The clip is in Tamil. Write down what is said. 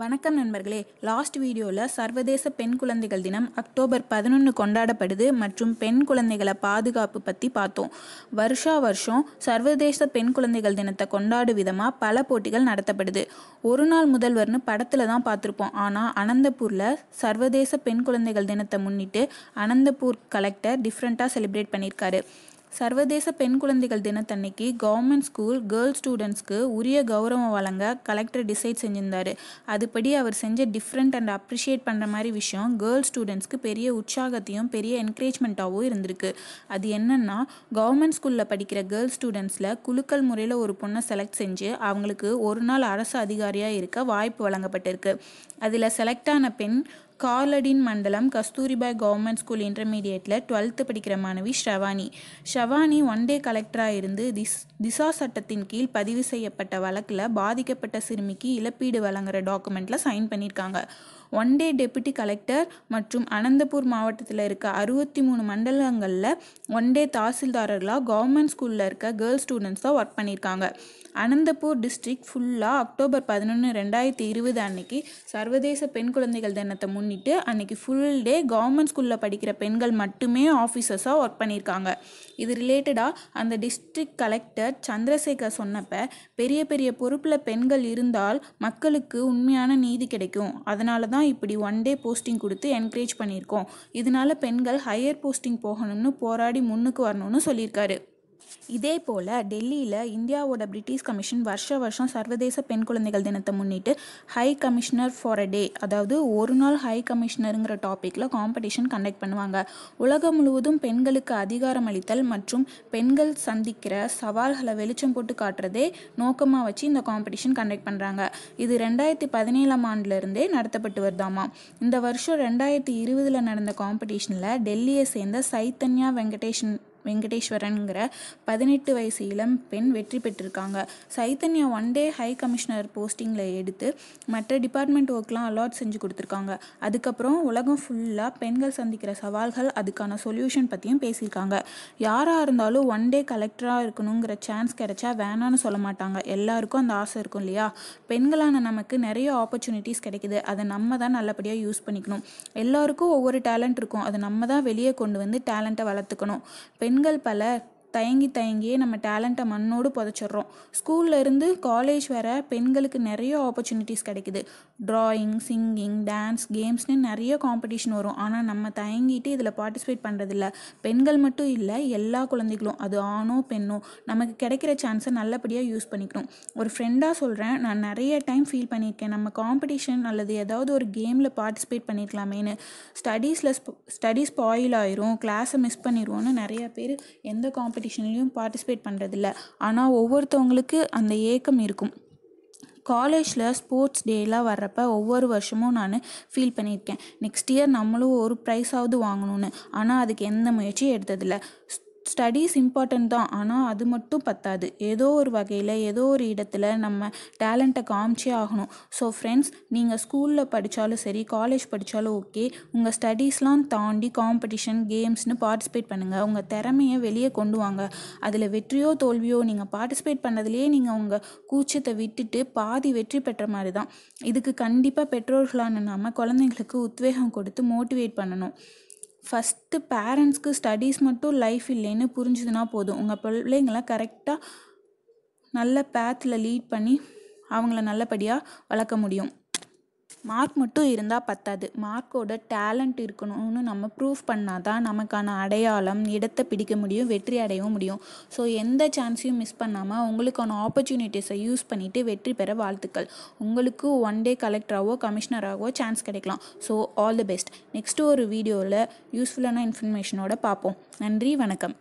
வணக்கம் நண்பர்களே லாஸ்ட் வீடியோவில் சர்வதேச பெண் குழந்தைகள் தினம் அக்டோபர் பதினொன்று கொண்டாடப்படுது மற்றும் பெண் குழந்தைகளை பாதுகாப்பு பற்றி பார்த்தோம் வருஷா வருஷம் சர்வதேச பெண் குழந்தைகள் தினத்தை கொண்டாடும் விதமாக பல போட்டிகள் நடத்தப்படுது ஒரு நாள் முதல்வர்னு படத்தில் தான் பார்த்துருப்போம் ஆனால் அனந்தபூரில் சர்வதேச பெண் குழந்தைகள் தினத்தை முன்னிட்டு அனந்தபூர் கலெக்டர் டிஃப்ரெண்ட்டாக செலிப்ரேட் பண்ணியிருக்காரு சர்வதேச பெண் குழந்தைகள் தினத்தன்னைக்கு கவர்மெண்ட் ஸ்கூல் கேர்ள்ஸ் ஸ்டூடெண்ட்ஸ்க்கு உரிய கௌரவம் வழங்க கலெக்டர் டிசைட் செஞ்சிருந்தார் அதுபடி அவர் செஞ்ச டிஃப்ரெண்ட் அண்ட் அப்ரிஷியேட் பண்ணுற மாதிரி விஷயம் கேர்ள்ஸ் ஸ்டூடெண்ட்ஸ்க்கு பெரிய உற்சாகத்தையும் பெரிய என்கரேஜ்மெண்ட்டாகவும் இருந்திருக்கு அது என்னென்னா கவர்மெண்ட் ஸ்கூலில் படிக்கிற கேர்ள்ஸ் ஸ்டூடெண்ட்ஸில் குழுக்கள் முறையில் ஒரு பொண்ணை செலக்ட் செஞ்சு அவங்களுக்கு ஒரு நாள் அரசு அதிகாரியாக இருக்க வாய்ப்பு வழங்கப்பட்டிருக்கு அதில் செலக்ட் ஆன பெண் கார்லடின் மண்டலம் கஸ்தூரிபாய் கவர்மெண்ட் ஸ்கூல் இன்டர்மீடியட்டில் டுவெல்த்து படிக்கிற மாணவி ஷவானி ஷவானி ஒன் டே கலெக்டராக இருந்து திஸ் திசா சட்டத்தின் கீழ் பதிவு செய்யப்பட்ட வழக்கில் பாதிக்கப்பட்ட சிறுமிக்கு இழப்பீடு வழங்குற டாக்குமெண்ட்டில் சைன் பண்ணியிருக்காங்க ஒன் டே டெபுட்டி கலெக்டர் மற்றும் அனந்தபூர் மாவட்டத்தில் இருக்க அறுபத்தி மூணு மண்டலங்களில் ஒன் டே தாசில்தாரர்களாக கவர்மெண்ட் ஸ்கூலில் இருக்க கேர்ள்ஸ் ஸ்டூடெண்ட்ஸாக ஒர்க் பண்ணியிருக்காங்க அனந்தபூர் டிஸ்ட்ரிக்ட் ஃபுல்லாக அக்டோபர் பதினொன்று ரெண்டாயிரத்தி இருபது அன்னைக்கு சர்வதேச பெண் குழந்தைகள் தினத்தை முன்னிட்டு அன்னைக்கு ஃபுல் டே கவர்மெண்ட் ஸ்கூலில் படிக்கிற பெண்கள் மட்டுமே ஆஃபீஸர்ஸாக ஒர்க் பண்ணியிருக்காங்க இது ரிலேட்டடாக அந்த டிஸ்ட்ரிக்ட் கலெக்டர் சந்திரசேகர் சொன்னப்ப பெரிய பெரிய பொறுப்பில் பெண்கள் இருந்தால் மக்களுக்கு உண்மையான நீதி கிடைக்கும் அதனால தான் இப்படி ஒன் டே போஸ்டிங் கொடுத்து என்கரேஜ் பண்ணியிருக்கோம் இதனால பெண்கள் ஹையர் போஸ்டிங் போகணும்னு போராடி முன்னுக்கு வரணும்னு சொல்லியிருக்காரு இதே போல் டெல்லியில் இந்தியாவோட பிரிட்டிஷ் கமிஷன் வருஷ வருஷம் சர்வதேச பெண் குழந்தைகள் தினத்தை முன்னிட்டு high commissioner for a day அதாவது ஒரு நாள் ஹை கமிஷனருங்கிற டாப்பிக்கில் காம்படிஷன் கண்டக்ட் பண்ணுவாங்க உலகம் முழுவதும் பெண்களுக்கு அதிகாரம் அளித்தல் மற்றும் பெண்கள் சந்திக்கிற சவால்களை வெளிச்சம் போட்டு காட்டுறதே நோக்கமாக வச்சு இந்த காம்படிஷன் கண்டக்ட் பண்ணுறாங்க இது ரெண்டாயிரத்தி பதினேழாம் ஆண்டுலேருந்தே நடத்தப்பட்டு வருதாமா இந்த வருஷம் ரெண்டாயிரத்தி இருபதில் நடந்த காம்படிஷனில் டெல்லியை சேர்ந்த சைத்தன்யா வெங்கடேஷன் வெங்கடேஸ்வரனுங்கிற பதினெட்டு வயசு இளம் பெண் வெற்றி பெற்றிருக்காங்க Chaitanya one day high commissioner போஸ்டிங்கில் எடுத்து மற்ற டிபார்ட்மெண்ட் ஒர்க்லாம் அலாட் செஞ்சு கொடுத்துருக்காங்க அதுக்கப்புறம் உலகம் ஃபுல்லாக பெண்கள் சந்திக்கிற சவால்கள் அதுக்கான சொல்யூஷன் பற்றியும் பேசியிருக்காங்க யாராக இருந்தாலும் ஒன் டே கலெக்டராக இருக்கணுங்கிற சான்ஸ் கிடைச்சா வேணான்னு சொல்ல மாட்டாங்க எல்லாருக்கும் அந்த ஆசை இருக்கும் இல்லையா பெண்களான நமக்கு நிறைய ஆப்பர்ச்சுனிட்டிஸ் கிடைக்குது அதை நம்ம தான் நல்லபடியாக யூஸ் பண்ணிக்கணும் எல்லாருக்கும் ஒவ்வொரு டேலண்ட் இருக்கும் அதை நம்ம தான் வெளியே கொண்டு வந்து டேலண்ட்டை வளர்த்துக்கணும் பெண் பெண்கள் பலர் தயங்கி தயங்கியே நம்ம டேலண்ட்டை மண்ணோடு புதைச்சிட்றோம் ஸ்கூலில் இருந்து காலேஜ் வர பெண்களுக்கு நிறைய ஆப்பர்ச்சுனிட்டிஸ் கிடைக்குது ட்ராயிங் சிங்கிங் டான்ஸ் கேம்ஸ்னு நிறைய காம்படிஷன் வரும் ஆனால் நம்ம தயங்கிட்டு இதில் பார்ட்டிசிபேட் பண்ணுறதில்ல பெண்கள் மட்டும் இல்லை எல்லா குழந்தைகளும் அது ஆணோ பெண்ணோ நமக்கு கிடைக்கிற சான்ஸை நல்லபடியாக யூஸ் பண்ணிக்கணும் ஒரு ஃப்ரெண்டாக சொல்கிறேன் நான் நிறைய டைம் ஃபீல் பண்ணியிருக்கேன் நம்ம காம்படிஷன் அல்லது ஏதாவது ஒரு கேமில் பார்ட்டிசிபேட் பண்ணியிருக்கலாமேன்னு ஸ்டடீஸில் ஸ்டடீஸ் ஸ்பாயில் ஆயிரும் கிளாஸை மிஸ் பண்ணிடுவோன்னு நிறைய பேர் எந்த காம்படி காம்படிஷன்லேயும் பார்ட்டிசிபேட் பண்ணுறதில்ல ஆனால் ஒவ்வொருத்தவங்களுக்கு அந்த ஏக்கம் இருக்கும் காலேஜில் ஸ்போர்ட்ஸ் டேலாம் வர்றப்போ ஒவ்வொரு வருஷமும் நான் ஃபீல் பண்ணியிருக்கேன் நெக்ஸ்ட் இயர் நம்மளும் ஒரு ப்ரைஸாவது வாங்கணும்னு ஆனால் அதுக்கு எந்த முயற்சியும் எடுத்ததில்லை ஸ்டடீஸ் இம்பார்ட்டன்ட் தான் ஆனால் அது மட்டும் பத்தாது ஏதோ ஒரு வகையில் ஏதோ ஒரு இடத்துல நம்ம டேலண்ட்டை காமிச்சே ஆகணும் ஸோ ஃப்ரெண்ட்ஸ் நீங்கள் ஸ்கூலில் படித்தாலும் சரி காலேஜ் படித்தாலும் ஓகே உங்கள் ஸ்டடீஸ்லாம் தாண்டி காம்படிஷன் கேம்ஸ்னு பார்ட்டிசிபேட் பண்ணுங்கள் உங்கள் திறமையை வெளியே கொண்டு வாங்க அதில் வெற்றியோ தோல்வியோ நீங்கள் பார்ட்டிசிபேட் பண்ணதுலேயே நீங்கள் உங்கள் கூச்சத்தை விட்டுட்டு பாதி வெற்றி பெற்ற மாதிரி தான் இதுக்கு கண்டிப்பாக பெற்றோர்களான நம்ம குழந்தைங்களுக்கு உத்வேகம் கொடுத்து மோட்டிவேட் பண்ணணும் ஃபஸ்ட்டு பேரண்ட்ஸ்க்கு ஸ்டடீஸ் மட்டும் லைஃப் இல்லைன்னு புரிஞ்சுதுன்னா போதும் உங்கள் பிள்ளைங்கள கரெக்டாக நல்ல பேத்தில் லீட் பண்ணி அவங்கள நல்லபடியாக வளர்க்க முடியும் மார்க் மட்டும் இருந்தால் பத்தாது மார்க்கோட டேலண்ட் இருக்கணும்னு நம்ம ப்ரூஃப் பண்ணால் தான் நமக்கான அடையாளம் இடத்தை பிடிக்க முடியும் வெற்றி அடையவும் முடியும் ஸோ எந்த சான்ஸையும் மிஸ் பண்ணாமல் உங்களுக்கான ஆப்பர்ச்சுனிட்டிஸை யூஸ் பண்ணிவிட்டு வெற்றி பெற வாழ்த்துக்கள் உங்களுக்கு ஒன் டே கலெக்டராகவோ கமிஷனராகவோ சான்ஸ் கிடைக்கலாம் so all the best next ஒரு வீடியோவில் யூஸ்ஃபுல்லான இன்ஃபர்மேஷனோட பார்ப்போம் நன்றி வணக்கம்